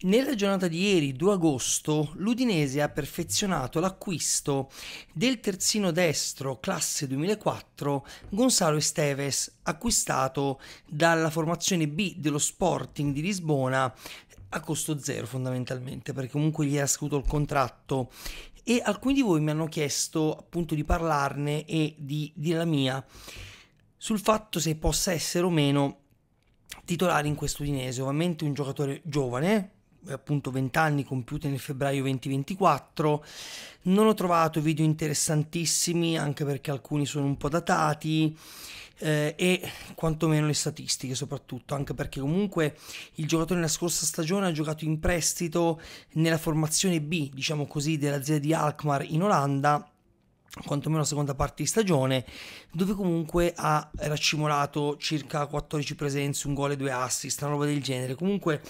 Nella giornata di ieri, 2 agosto, l'Udinese ha perfezionato l'acquisto del terzino destro classe 2004 Gonzalo Esteves, acquistato dalla formazione B dello Sporting di Lisbona a costo zero fondamentalmente, perché comunque gli era scaduto il contratto e alcuni di voi mi hanno chiesto appunto di parlarne e di dire la mia sul fatto se possa essere o meno titolare in questo Udinese, ovviamente un giocatore giovane, eh, appunto 20 anni compiuti nel febbraio 2024. Non ho trovato video interessantissimi anche perché alcuni sono un po' datati eh, e quantomeno le statistiche soprattutto, anche perché comunque il giocatore nella scorsa stagione ha giocato in prestito nella formazione B, diciamo così, dell'azienda di Alkmaar in Olanda quantomeno la seconda parte di stagione, dove comunque ha raccimolato circa 14 presenze, un gol e due assist, una roba del genere. Comunque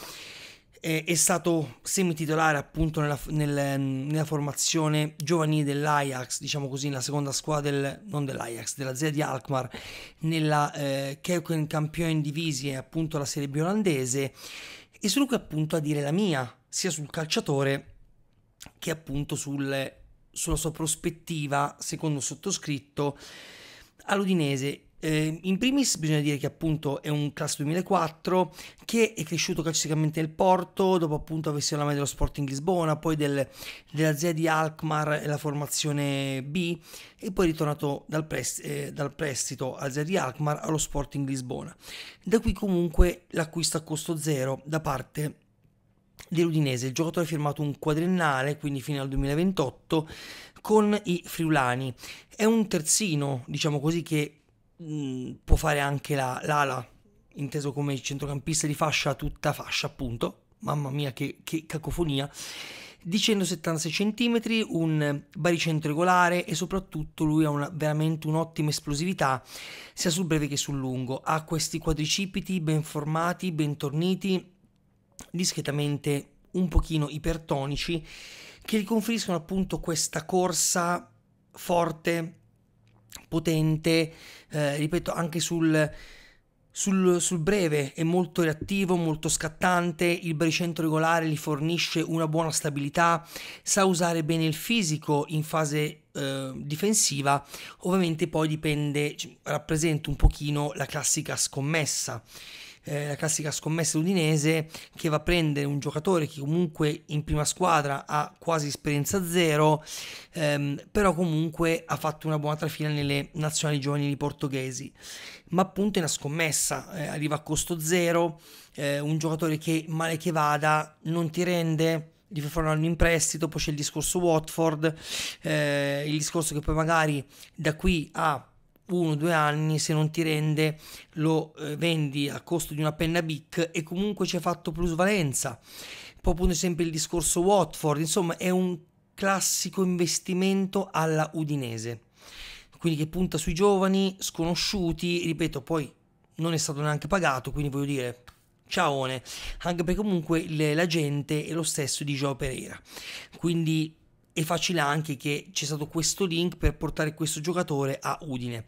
eh, è stato semititolare appunto nella, nel, nella, formazione giovanile dell'Ajax, diciamo così, nella seconda squadra del, non dell'Ajax, della Z di Alkmaar, nella eh, Kerken Campione Divisie, appunto la Serie B olandese, e sono qui appunto a dire la mia, sia sul calciatore che appunto sul, sulla sua prospettiva, secondo sottoscritto, all'Udinese eh, in primis bisogna dire che appunto è un class 2004 che è cresciuto calcisticamente nel Porto dopo appunto aver la media dello Sporting Lisbona, poi del, della Z di Alkmaar e la formazione B e poi ritornato dal, pres, eh, dal prestito al Z di Alkmaar allo Sporting Lisbona. Da qui comunque l'acquisto a costo zero da parte dell'Udinese. Il giocatore ha firmato un quadriennale, quindi fino al 2028, con i friulani. È un terzino, diciamo così, che mh, mm, può fare anche la, l'ala, inteso come centrocampista di fascia, tutta fascia appunto, mamma mia che, che cacofonia, di 176 cm, un baricentro regolare e soprattutto lui ha una, veramente un'ottima esplosività sia sul breve che sul lungo, ha questi quadricipiti ben formati, ben torniti, discretamente un pochino ipertonici che gli conferiscono appunto questa corsa forte potente, eh, ripeto, anche sul, sul, sul, breve, è molto reattivo, molto scattante, il baricentro regolare gli fornisce una buona stabilità, sa usare bene il fisico in fase eh, difensiva, ovviamente poi dipende, cioè, rappresenta un pochino la classica scommessa eh, la classica scommessa udinese che va a prendere un giocatore che comunque in prima squadra ha quasi esperienza zero, ehm, però comunque ha fatto una buona trafila nelle nazionali giovanili portoghesi. Ma appunto è una scommessa, eh, arriva a costo zero, eh, un giocatore che male che vada non ti rende gli fai fare un anno in prestito, poi c'è il discorso Watford, eh, il discorso che poi magari da qui a uno o due anni, se non ti rende, lo eh, vendi a costo di una penna BIC e comunque ci hai fatto plusvalenza. Poi appunto sempre il discorso Watford, insomma è un classico investimento alla Udinese, quindi che punta sui giovani, sconosciuti, ripeto, poi non è stato neanche pagato, quindi voglio dire, ciaone, anche perché comunque la gente è lo stesso di Joao Pereira, quindi è facile anche che c'è stato questo link per portare questo giocatore a Udine.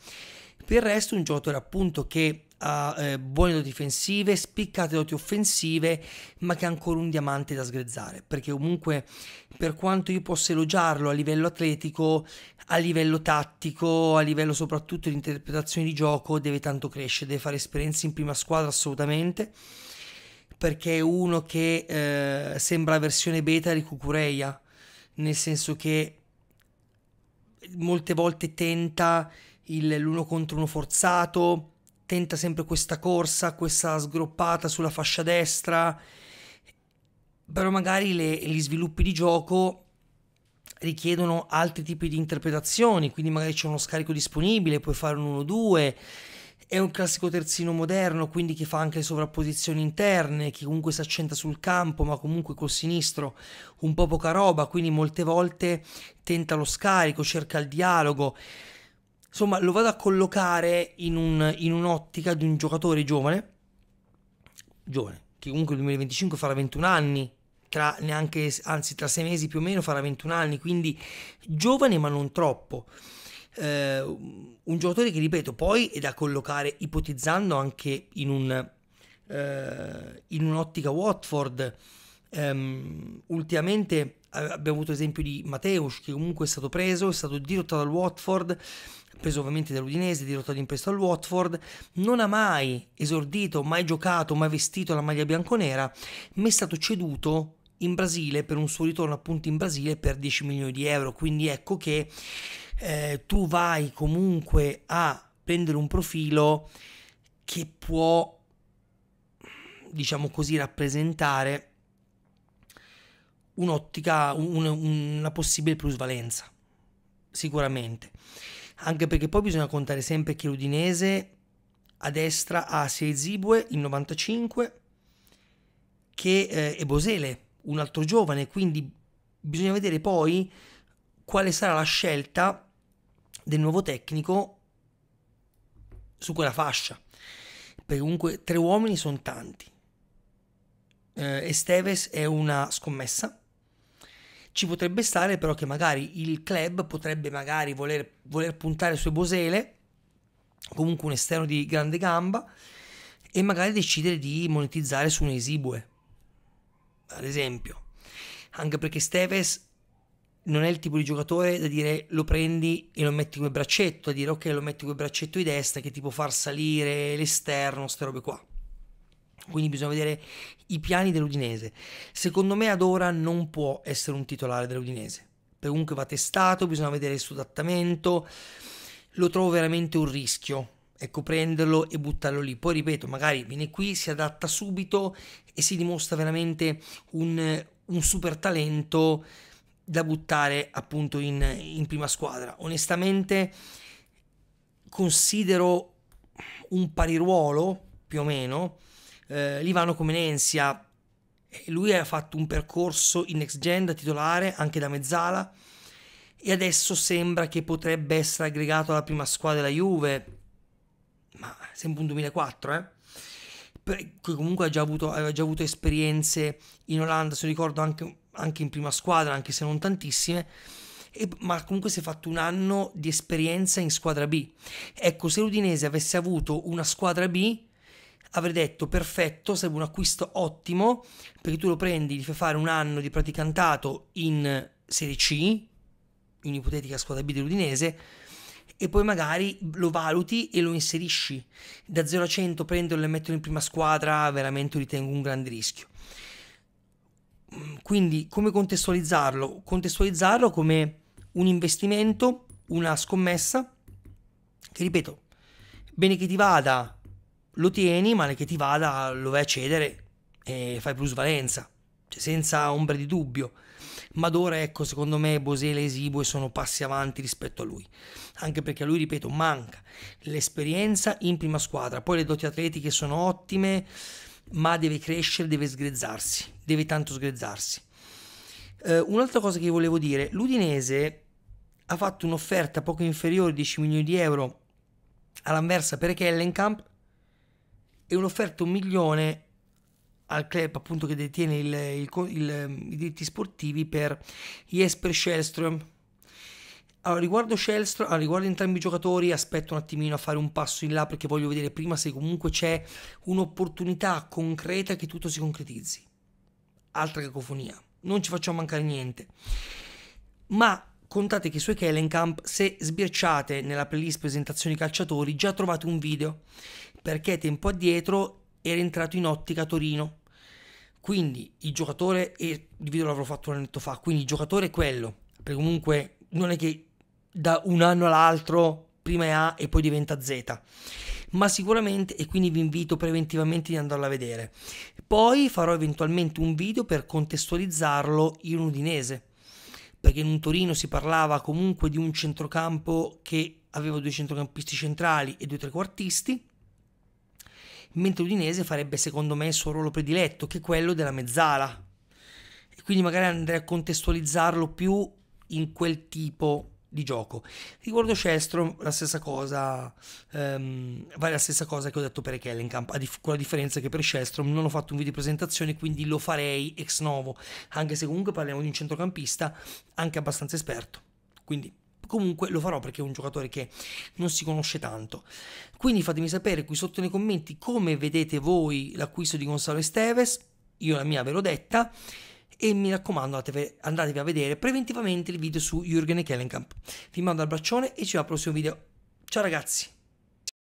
Per il resto un giocatore appunto che ha eh, buone doti difensive, spiccate doti offensive, ma che ha ancora un diamante da sgrezzare, perché comunque per quanto io possa elogiarlo a livello atletico, a livello tattico, a livello soprattutto di interpretazione di gioco, deve tanto crescere, deve fare esperienze in prima squadra assolutamente, perché è uno che eh, sembra la versione beta di Cucureia, nel senso che molte volte tenta il, l'uno contro uno forzato, tenta sempre questa corsa, questa sgroppata sulla fascia destra, però magari le, gli sviluppi di gioco richiedono altri tipi di interpretazioni, quindi magari c'è uno scarico disponibile, puoi fare un 1-2 è un classico terzino moderno, quindi che fa anche le sovrapposizioni interne, che comunque si accenta sul campo, ma comunque col sinistro un po' poca roba, quindi molte volte tenta lo scarico, cerca il dialogo. Insomma, lo vado a collocare in, un, in un'ottica di un giocatore giovane, giovane, che comunque nel 2025 farà 21 anni, tra neanche, anzi tra sei mesi più o meno farà 21 anni, quindi giovane ma non troppo eh, un giocatore che, ripeto, poi è da collocare ipotizzando anche in, un, eh, in un'ottica Watford. Um, ultimamente abbiamo avuto esempio di Mateus che comunque è stato preso, è stato dirottato al Watford, preso ovviamente dall'Udinese, dirottato in prestito al Watford, non ha mai esordito, mai giocato, mai vestito la maglia bianconera, ma è stato ceduto in Brasile per un suo ritorno appunto in Brasile per 10 milioni di euro. Quindi ecco che eh, tu vai comunque a prendere un profilo che può, diciamo così, rappresentare un'ottica, un, una possibile plusvalenza, sicuramente. Anche perché poi bisogna contare sempre che l'Udinese a destra ha sia Zibue il 95 che eh, Bosele, un altro giovane, quindi bisogna vedere poi quale sarà la scelta del nuovo tecnico su quella fascia. Perché comunque tre uomini sono tanti. Eh, Esteves è una scommessa. Ci potrebbe stare però che magari il club potrebbe magari voler, voler puntare su Bosele, comunque un esterno di grande gamba, e magari decidere di monetizzare su un Esibue ad esempio, anche perché Steves non è il tipo di giocatore da dire lo prendi e lo metti come braccetto, a dire ok lo metti come braccetto di destra che ti può far salire l'esterno, queste robe qua. Quindi bisogna vedere i piani dell'Udinese. Secondo me ad ora non può essere un titolare dell'Udinese. comunque va testato, bisogna vedere il suo adattamento. Lo trovo veramente un rischio Ecco, prenderlo e buttarlo lì. Poi ripeto, magari viene qui, si adatta subito e si dimostra veramente un, un super talento da buttare appunto in, in prima squadra. Onestamente, considero un pariruolo più o meno eh, Livano Comenensia. Lui ha fatto un percorso in next gen da titolare anche da mezzala e adesso sembra che potrebbe essere aggregato alla prima squadra della Juve ma sempre un 2004, eh? Poi comunque ha già, avuto, aveva già avuto esperienze in Olanda, se ricordo anche, anche, in prima squadra, anche se non tantissime, e, ma comunque si è fatto un anno di esperienza in squadra B. Ecco, se l'Udinese avesse avuto una squadra B, avrei detto perfetto, sarebbe un acquisto ottimo, perché tu lo prendi, gli fai fare un anno di praticantato in Serie C, in ipotetica squadra B dell'Udinese, e poi magari lo valuti e lo inserisci. Da 0 a 100 prenderlo e metterlo in prima squadra veramente lo ritengo un grande rischio. Mm, quindi come contestualizzarlo? Contestualizzarlo come un investimento, una scommessa, che ripeto, bene che ti vada lo tieni, male che ti vada lo vai a cedere e fai plusvalenza, cioè senza ombra di dubbio. Madora, ecco, secondo me Bosele e Esibue sono passi avanti rispetto a lui, anche perché a lui, ripeto, manca l'esperienza in prima squadra, poi le doti atletiche sono ottime, ma deve crescere, deve sgrezzarsi, deve tanto sgrezzarsi. Uh, un'altra cosa che volevo dire, l'Udinese ha fatto un'offerta poco inferiore, 10 milioni di euro, all'Anversa per Kellenkamp e un'offerta un milione al club appunto che detiene il, il, il, ehm, i diritti sportivi per Jesper Shellström. Allora, riguardo Shellström, allora, ah, riguardo entrambi i giocatori, aspetto un attimino a fare un passo in là perché voglio vedere prima se comunque c'è un'opportunità concreta che tutto si concretizzi. Altra cacofonia, non ci facciamo mancare niente. Ma contate che su Ekelenkamp, se sbirciate nella playlist presentazioni calciatori, già trovate un video perché tempo addietro era entrato in ottica Torino quindi il giocatore, e il video l'avrò fatto un annetto fa, quindi il giocatore è quello, perché comunque non è che da un anno all'altro prima è A e poi diventa Z, ma sicuramente, e quindi vi invito preventivamente di andarla a vedere. Poi farò eventualmente un video per contestualizzarlo in un udinese, perché in un Torino si parlava comunque di un centrocampo che aveva due centrocampisti centrali e due trequartisti, mentre Udinese farebbe secondo me il suo ruolo prediletto, che è quello della mezzala. E quindi magari andrei a contestualizzarlo più in quel tipo di gioco. Riguardo Shellstrom, la stessa cosa, ehm, vale la stessa cosa che ho detto per Kellenkamp, con la differenza che per Shellstrom non ho fatto un video di presentazione, quindi lo farei ex novo, anche se comunque parliamo di un centrocampista anche abbastanza esperto. Quindi Comunque lo farò perché è un giocatore che non si conosce tanto. Quindi fatemi sapere qui sotto nei commenti come vedete voi l'acquisto di Gonzalo Esteves. Io la mia ve l'ho detta. E mi raccomando, andatevi, a vedere preventivamente il video su Jürgen Kellenkamp. Vi mando un abbraccione e ci vediamo al prossimo video. Ciao ragazzi!